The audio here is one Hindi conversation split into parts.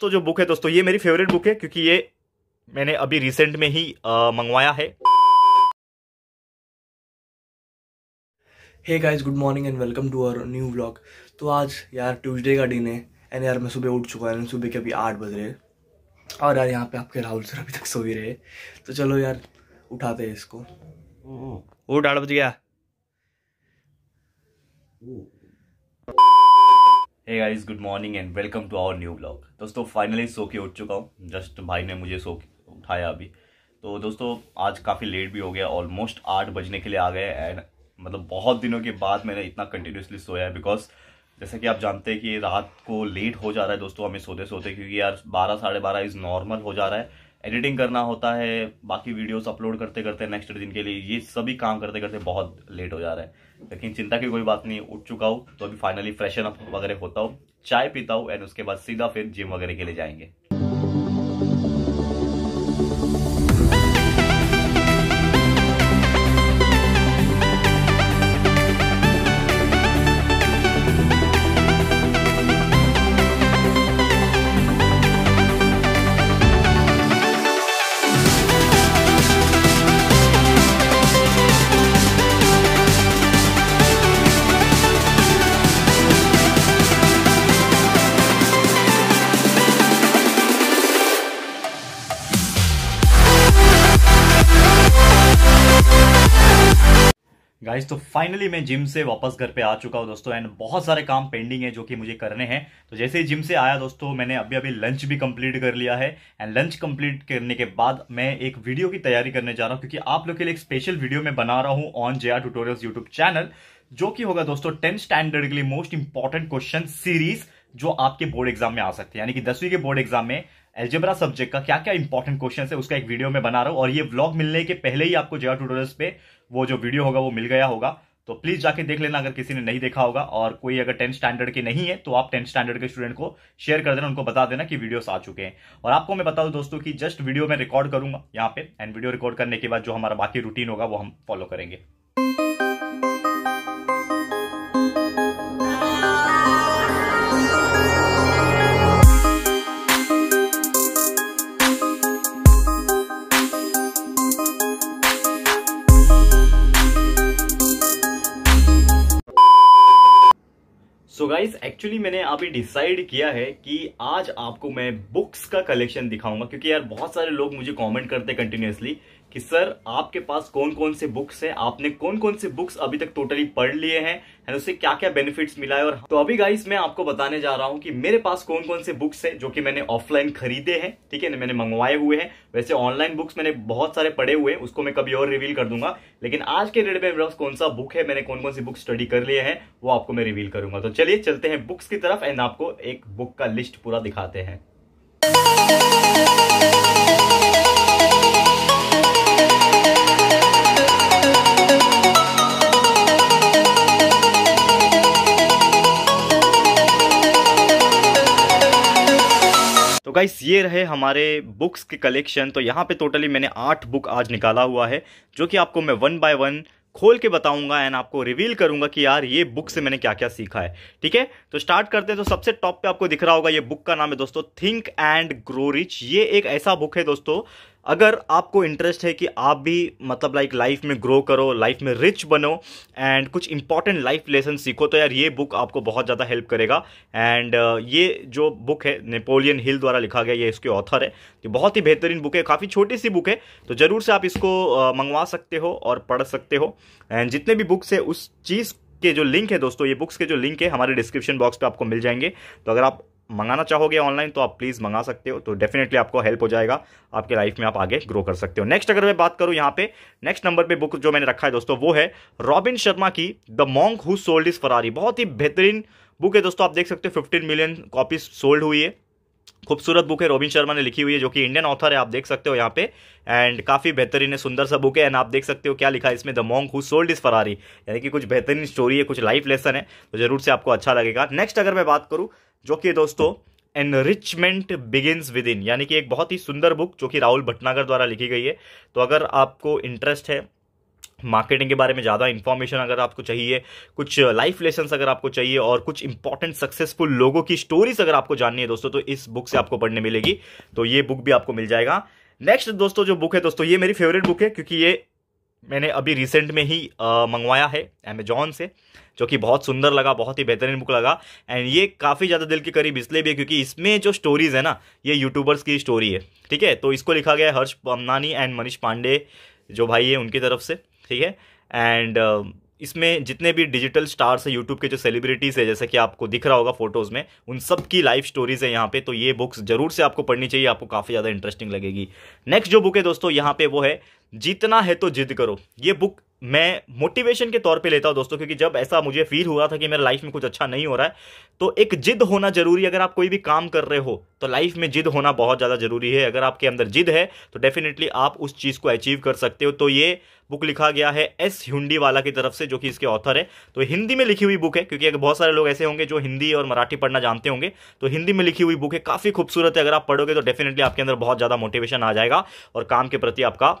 तो जो बुक है दोस्तों ये मेरी फेवरेट बुक है क्योंकि ये मैंने अभी रिसेंट में ही मंगवाया है hey guys good morning and welcome to our new vlog तो आज यार ट्यूसडे का दिन है एंड यार मैं सुबह उठ चुका हूँ सुबह के अभी आठ बज रहे और यार यहाँ पे आपके राहुल सर अभी तक सो ही रहे तो चलो यार उठाते हैं इसको उठ आठ बज गया hey guys good morning and welcome to our new blog दोस्तों फाइनली सो के उठ चुका हूँ जस्ट भाई ने मुझे सो उठाया अभी तो दोस्तों आज काफ़ी लेट भी हो गया ऑलमोस्ट आठ बजने के लिए आ गए एंड मतलब बहुत दिनों के बाद मैंने इतना कंटिन्यूसली सोया है बिकॉज जैसा कि आप जानते हैं कि रात को लेट हो जा रहा है दोस्तों हमें सोते सोते क्योंकि यार बारह साढ़े बारह इज़ नॉर्मल हो जा रहा है एडिटिंग करना होता है बाकी वीडियोस अपलोड करते करते नेक्स्ट दिन के लिए ये सभी काम करते करते बहुत लेट हो जा रहा है लेकिन चिंता की कोई बात नहीं उठ चुका हूँ तो अभी फाइनली फ्रेशन अप वगैरह होता हूँ चाय पीता हूँ एंड उसके बाद सीधा फिर जिम वगैरह के लिए जाएंगे गाइस तो फाइनली मैं जिम से वापस घर पे आ चुका हूँ दोस्तों एंड बहुत सारे काम पेंडिंग है जो कि मुझे करने हैं तो जैसे ही जिम से आया दोस्तों मैंने अभी अभी लंच भी कंप्लीट कर लिया है एंड लंच कंप्लीट करने के बाद मैं एक वीडियो की तैयारी करने जा रहा हूँ क्योंकि आप लोग के लिए एक स्पेशल वीडियो मैं बना रहा हूँ on J R tutorials YouTube channel जो कि होगा दोस्तों टेंथ स्टैंडर्ड के लिए मोस्ट इंपॉर्टेंट क्वेश्चन सीरीज़ जो आपके बोर्ड एग्जाम में आ सकते हैं यानी कि दसवीं के बोर्ड एग्जाम में एल्जेब्रा सब्जेक्ट का क्या क्या इंपॉर्टेंट क्वेश्चन है उसका एक वीडियो में बना रहा हूँ और ये ब्लॉग मिलने के पहले ही आपको जया ट्यूटोरियल्स पे वो जो वीडियो होगा वो मिल गया होगा तो प्लीज जाके देख लेना अगर किसी ने नहीं देखा होगा और कोई अगर टेंथ स्टैंडर्ड के नहीं है तो आप टेंथ स्टैंडर्ड के स्टूडेंट को शेयर कर देना उनको बता देना कि वीडियोस आ चुके हैं और आपको मैं बता दूं दोस्तों कि जस्ट वीडियो मैं रिकॉर्ड करूंगा यहाँ पे एंड वीडियो रिकॉर्ड करने के बाद जो हमारा बाकी रूटीन होगा वो हम फॉलो करेंगे गाइस एक्चुअली मैंने अभी डिसाइड किया है कि आज आपको मैं बुक्स का कलेक्शन दिखाऊंगा क्योंकि यार बहुत सारे लोग मुझे कमेंट करते कंटिन्यूसली कि सर आपके पास कौन कौन से बुक्स है आपने कौन कौन से बुक्स अभी तक टोटली पढ़ लिए हैं एंड उससे क्या क्या बेनिफिट्स मिला है और तो अभी गाइस मैं आपको बताने जा रहा हूं कि मेरे पास कौन कौन से बुक्स है जो कि मैंने ऑफलाइन खरीदे हैं ठीक है मैंने मंगवाए हुए हैं वैसे ऑनलाइन बुक्स मैंने बहुत सारे पढ़े हुए हैं उसको मैं कभी और रिवील कर दूंगा लेकिन आज के डेट में मेरे पास कौन सा बुक है मैंने कौन कौन सी बुक स्टडी कर लिए हैं वो आपको मैं रिवील करूंगा तो चलिए चलते हैं बुक्स की तरफ एंड आपको एक बुक का लिस्ट पूरा दिखाते हैं गाइस ये रहे हमारे बुक्स के कलेक्शन तो यहाँ पे टोटली मैंने आठ बुक आज निकाला हुआ है जो कि आपको मैं वन बाय वन खोल के बताऊंगा एंड आपको रिवील करूंगा कि यार ये बुक से मैंने क्या क्या सीखा है ठीक है तो स्टार्ट करते हैं तो सबसे टॉप पे आपको दिख रहा होगा ये बुक का नाम है दोस्तों थिंक एंड ग्रो रिच ये एक ऐसा बुक है दोस्तों अगर आपको इंटरेस्ट है कि आप भी मतलब लाइक लाइफ में ग्रो करो लाइफ में रिच बनो एंड कुछ इंपॉर्टेंट लाइफ लेसन सीखो तो यार ये बुक आपको बहुत ज़्यादा हेल्प करेगा एंड uh, ये जो बुक है नेपोलियन हिल द्वारा लिखा गया ये इसके ऑथर है तो बहुत ही बेहतरीन बुक है काफ़ी छोटी सी बुक है तो ज़रूर से आप इसको uh, मंगवा सकते हो और पढ़ सकते हो एंड जितने भी बुक्स है उस चीज़ के जो लिंक है दोस्तों ये बुक्स के जो लिंक है हमारे डिस्क्रिप्शन बॉक्स पे आपको मिल जाएंगे तो अगर आप मंगाना चाहोगे ऑनलाइन तो आप प्लीज़ मंगा सकते हो तो डेफिनेटली आपको हेल्प हो जाएगा आपके लाइफ में आप आगे ग्रो कर सकते हो नेक्स्ट अगर मैं बात करूँ यहाँ पे नेक्स्ट नंबर पे बुक जो मैंने रखा है दोस्तों वो है रॉबिन शर्मा की the monk who sold his Ferrari बहुत ही बेहतरीन बुक है दोस्तों आप देख सकते हो फिफ्टीन मिलियन कॉपीज सोल्ड हुई है खूबसूरत बुक है रोबिन शर्मा ने लिखी हुई है जो कि इंडियन ऑथर है आप देख सकते हो यहाँ पे एंड काफ़ी बेहतरीन है सुंदर सा बुक है एंड आप देख सकते हो क्या लिखा है इसमें the monk who sold his Ferrari यानी कि कुछ बेहतरीन स्टोरी है कुछ लाइफ लेसन है तो जरूर से आपको अच्छा लगेगा नेक्स्ट अगर मैं बात करूँ जो कि दोस्तों एनरिचमेंट बिगिनस विद इन यानी कि एक बहुत ही सुंदर बुक जो कि राहुल भटनागर द्वारा लिखी गई है तो अगर आपको इंटरेस्ट है मार्केटिंग के बारे में ज़्यादा इन्फॉर्मेशन अगर आपको चाहिए कुछ लाइफ लेसन अगर आपको चाहिए और कुछ इंपॉर्टेंट सक्सेसफुल लोगों की स्टोरीज अगर आपको जाननी है दोस्तों तो इस बुक से आपको पढ़ने मिलेगी तो ये बुक भी आपको मिल जाएगा नेक्स्ट दोस्तों जो बुक है दोस्तों ये मेरी फेवरेट बुक है क्योंकि ये मैंने अभी रिसेंट में ही आ, मंगवाया है अमेजॉन से जो कि बहुत सुंदर लगा बहुत ही बेहतरीन बुक लगा एंड ये काफ़ी ज़्यादा दिल के करीब इसलिए भी है क्योंकि इसमें जो स्टोरीज़ है ना ये यूट्यूबर्स की स्टोरी है ठीक है तो इसको लिखा गया है हर्ष पमनानी एंड मनीष पांडे जो भाई है उनकी तरफ से ठीक है एंड uh, इसमें जितने भी डिजिटल स्टार्स हैं यूट्यूब के जो सेलिब्रिटीज़ है जैसे कि आपको दिख रहा होगा फोटोज़ में उन सब की लाइफ स्टोरीज़ है यहाँ पे तो ये बुक्स जरूर से आपको पढ़नी चाहिए आपको काफ़ी ज़्यादा इंटरेस्टिंग लगेगी नेक्स्ट जो बुक है दोस्तों यहाँ पे वो है जीतना है तो जिद करो ये बुक मैं मोटिवेशन के तौर पे लेता हूँ दोस्तों क्योंकि जब ऐसा मुझे फील हुआ था कि मेरा लाइफ में कुछ अच्छा नहीं हो रहा है तो एक जिद होना जरूरी है अगर आप कोई भी काम कर रहे हो तो लाइफ में जिद होना बहुत ज़्यादा जरूरी है अगर आपके अंदर जिद है तो डेफिनेटली आप उस चीज़ को अचीव कर सकते हो तो ये बुक लिखा गया है एस हिंडी वाला की तरफ से जो कि इसके ऑथर है तो हिंदी में लिखी हुई बुक है क्योंकि अगर बहुत सारे लोग ऐसे होंगे जो हिंदी और मराठी पढ़ना जानते होंगे तो हिंदी में लिखी हुई बुक है काफ़ी खूबसूरत है अगर आप पढ़ोगे तो डेफिनेटली आपके अंदर बहुत ज़्यादा मोटिवेशन आ जाएगा और काम के प्रति आपका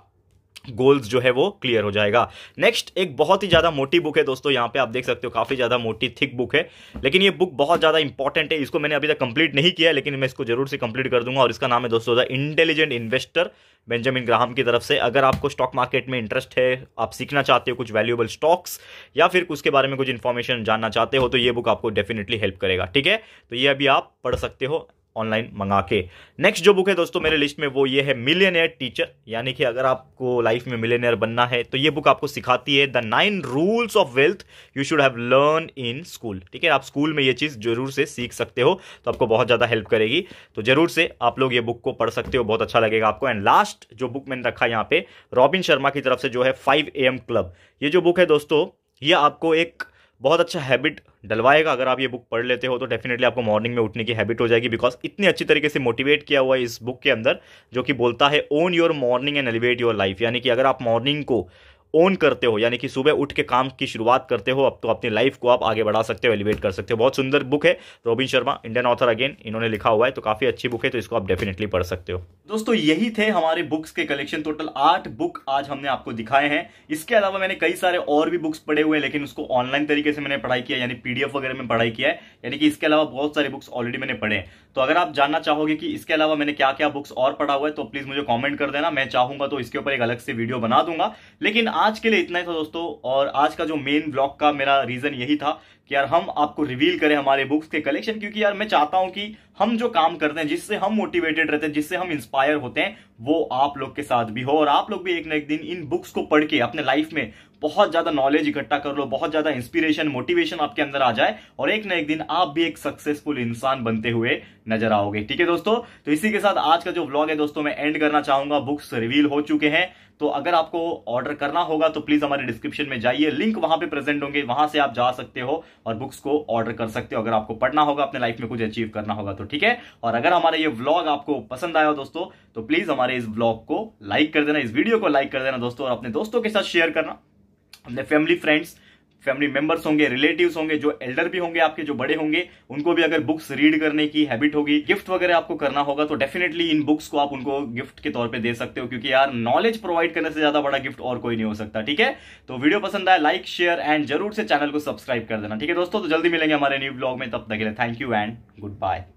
गोल्स जो है वो क्लियर हो जाएगा नेक्स्ट एक बहुत ही ज़्यादा मोटी बुक है दोस्तों यहाँ पे आप देख सकते हो काफ़ी ज़्यादा मोटी थिक बुक है लेकिन ये बुक बहुत ज़्यादा इंपॉर्टेंट है इसको मैंने अभी तक कंप्लीट नहीं किया है लेकिन मैं इसको जरूर से कंप्लीट कर दूंगा और इसका नाम है दोस्तों the intelligent investor Benjamin Graham की तरफ से अगर आपको स्टॉक मार्केट में इंटरेस्ट है आप सीखना चाहते हो कुछ वैल्यूएबल स्टॉक्स या फिर उसके बारे में कुछ इन्फॉर्मेशन जानना चाहते हो तो ये बुक आपको डेफिनेटली हेल्प करेगा ठीक है तो ये अभी आप पढ़ सकते हो ऑनलाइन मंगा के नेक्स्ट जो बुक है दोस्तों मेरे लिस्ट में वो ये है मिलियनियर टीचर यानी कि अगर आपको लाइफ में मिलियनियर बनना है तो ये बुक आपको सिखाती है the nine rules of wealth you should have learn in school ठीक है आप स्कूल में ये चीज़ जरूर से सीख सकते हो तो आपको बहुत ज़्यादा हेल्प करेगी तो जरूर से आप लोग ये बुक को पढ़ सकते हो बहुत अच्छा लगेगा आपको एंड लास्ट जो बुक मैंने रखा यहाँ पे रॉबिन शर्मा की तरफ से जो है फाइव ए क्लब ये जो बुक है दोस्तों ये आपको एक बहुत अच्छा हैबिट डलवाएगा अगर आप ये बुक पढ़ लेते हो तो डेफिनेटली आपको मॉर्निंग में उठने की हैबिट हो जाएगी बिकॉज इतनी अच्छी तरीके से मोटिवेट किया हुआ है इस बुक के अंदर जो कि बोलता है own your morning and elevate your life यानी कि अगर आप मॉर्निंग को ओन करते हो यानी कि सुबह उठ के काम की शुरुआत करते हो अब तो अपनी लाइफ को आप आगे बढ़ा सकते हो एलिवेट कर सकते हो बहुत सुंदर बुक है Robin Sharma Indian author again इन्होंने लिखा हुआ है तो काफ़ी अच्छी बुक है तो इसको आप डेफिनेटली पढ़ सकते हो दोस्तों यही थे हमारे बुक्स के कलेक्शन टोटल आठ बुक आज हमने आपको दिखाए हैं इसके अलावा मैंने कई सारे और भी बुक्स पढ़े हुए लेकिन उसको ऑनलाइन तरीके से मैंने पढ़ाई किया यानी पीडीएफ वगैरह में पढ़ाई किया है यानी कि इसके अलावा बहुत सारे बुक्स ऑलरेडी मैंने पढ़े हैं तो अगर आप जानना चाहोगे कि इसके अलावा मैंने क्या क्या बुक्स और पढ़ा हुआ है तो प्लीज मुझे कॉमेंट कर देना मैं चाहूंगा तो इसके ऊपर एक अलग से वीडियो बना दूंगा लेकिन आज के लिए इतना ही था दोस्तों और आज का जो मेन ब्लॉग का मेरा रीजन यही था कि यार हम आपको रिवील करें हमारे बुक्स के कलेक्शन क्योंकि यार मैं चाहता हूं कि हम जो काम करते हैं जिससे हम मोटिवेटेड रहते हैं जिससे हम इंस्पायर होते हैं वो आप लोग के साथ भी हो और आप लोग भी एक ना एक दिन इन बुक्स को पढ़ के अपने लाइफ में बहुत ज्यादा नॉलेज इकट्ठा कर लो बहुत ज्यादा इंस्पिरेशन मोटिवेशन आपके अंदर आ जाए और एक ना एक दिन आप भी एक सक्सेसफुल इंसान बनते हुए नजर आओगे ठीक है दोस्तों तो इसी के साथ आज का जो ब्लॉग है दोस्तों मैं एंड करना चाहूंगा बुक्स रिवील हो चुके हैं तो अगर आपको ऑर्डर करना होगा तो प्लीज हमारे डिस्क्रिप्शन में जाइए लिंक वहां पे प्रेजेंट होंगे वहां से आप जा सकते हो और बुक्स को ऑर्डर कर सकते हो अगर आपको पढ़ना होगा अपने लाइफ में कुछ अचीव करना होगा तो ठीक है और अगर हमारा ये व्लॉग आपको पसंद आया हो दोस्तों तो प्लीज हमारे इस ब्लॉग को लाइक कर देना इस वीडियो को लाइक कर देना दोस्तों और अपने दोस्तों के साथ शेयर करना अपने फैमिली फ्रेंड्स फैमिली मेंबर्स होंगे रिलेटिव होंगे जो एल्डर भी होंगे आपके जो बड़े होंगे उनको भी अगर बुक्स रीड करने की हैबिट होगी गिफ्ट वगैरह आपको करना होगा तो डेफिनेटली इन बुक्स को आप उनको गिफ्ट के तौर पे दे सकते हो क्योंकि यार नॉलेज प्रोवाइड करने से ज्यादा बड़ा गिफ्ट और कोई नहीं हो सकता ठीक है तो वीडियो पसंद आया लाइक शेयर एंड जरूर से चैनल को सब्सक्राइब कर देना ठीक है दोस्तों तो जल्दी मिलेंगे हमारे न्यू ब्लॉग में तब तक के लिए thank you and good bye